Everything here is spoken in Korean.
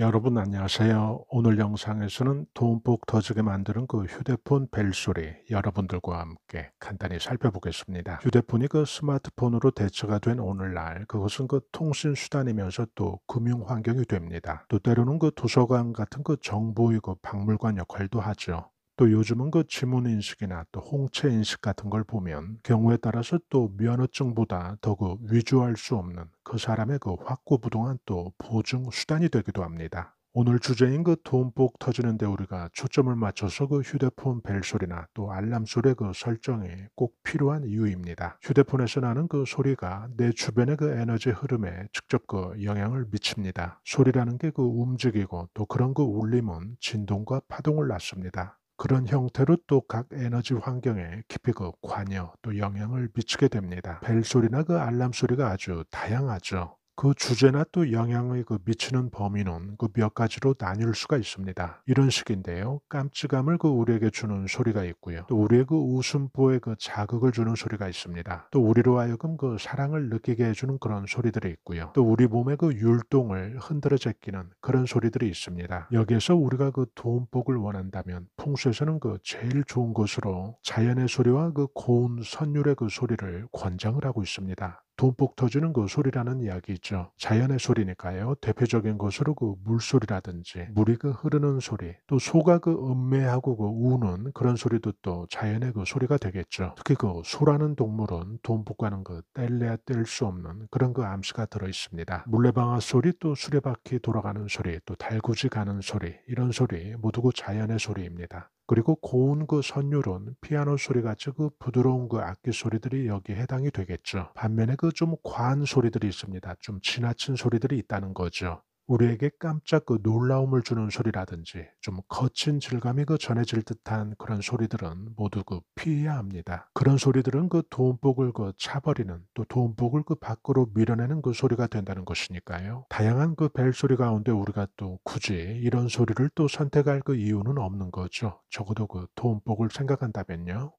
여러분 안녕하세요. 오늘 영상에서는 돈복 터지게 만드는 그 휴대폰 벨소리 여러분들과 함께 간단히 살펴보겠습니다. 휴대폰이 그 스마트폰으로 대체가 된 오늘날 그것은 그 통신 수단이면서 또 금융 환경이 됩니다. 또 때로는 그 도서관 같은 그 정보이고 박물관 역할도 하죠. 또 요즘은 그 지문인식이나 또 홍채인식 같은 걸 보면 경우에 따라서 또 면허증보다 더욱 그 위조할 수 없는 그 사람의 그 확고부동한 또 보증 수단이 되기도 합니다. 오늘 주제인 그 돈복 터지는데 우리가 초점을 맞춰서 그 휴대폰 벨소리나 또 알람 소리의 그 설정이 꼭 필요한 이유입니다. 휴대폰에서 나는 그 소리가 내 주변의 그 에너지 흐름에 직접 그 영향을 미칩니다. 소리라는 게 그 움직이고 또 그런 그 울림은 진동과 파동을 낳습니다. 그런 형태로 또 각 에너지 환경에 깊이 그 관여 또 영향을 미치게 됩니다. 벨 소리나 그 알람 소리가 아주 다양하죠. 그 주제나 또 영향을 그 미치는 범위는 그 몇 가지로 나뉠 수가 있습니다. 이런 식인데요. 깜찍함을 그 우리에게 주는 소리가 있고요. 또 우리의 그 웃음보에 그 자극을 주는 소리가 있습니다. 또 우리로 하여금 그 사랑을 느끼게 해주는 그런 소리들이 있고요. 또 우리 몸의 그 율동을 흔들어 제끼는 그런 소리들이 있습니다. 여기에서 우리가 그 도움복을 원한다면 풍수에서는 그 제일 좋은 것으로 자연의 소리와 그 고운 선율의 그 소리를 권장을 하고 있습니다. 돈복 터지는 그 소리라는 이야기 있죠. 자연의 소리니까요. 대표적인 것으로 그 물소리라든지 물이 그 흐르는 소리, 또 소가 그 음매하고 그 우는 그런 소리도 또 자연의 그 소리가 되겠죠. 특히 그 소라는 동물은 돈복과는 그 뗄래야 뗄 수 없는 그런 그 암시가 들어 있습니다. 물레방아 소리, 또 수레바퀴 돌아가는 소리, 또 달구지 가는 소리, 이런 소리 모두 그 자연의 소리입니다. 그리고 고운 그 선율은 피아노 소리같이 그 부드러운 그 악기 소리들이 여기에 해당이 되겠죠. 반면에 그 좀 과한 소리들이 있습니다. 좀 지나친 소리들이 있다는 거죠. 우리에게 깜짝 그 놀라움을 주는 소리라든지 좀 거친 질감이 그 전해질 듯한 그런 소리들은 모두 그 피해야 합니다. 그런 소리들은 그돈복을그 차버리는 또돈복을그 밖으로 밀어내는 그 소리가 된다는 것이니까요. 다양한 그 벨소리 가운데 우리가 또 굳이 이런 소리를 또 선택할 그 이유는 없는 거죠. 적어도 그돈복을 생각한다면요.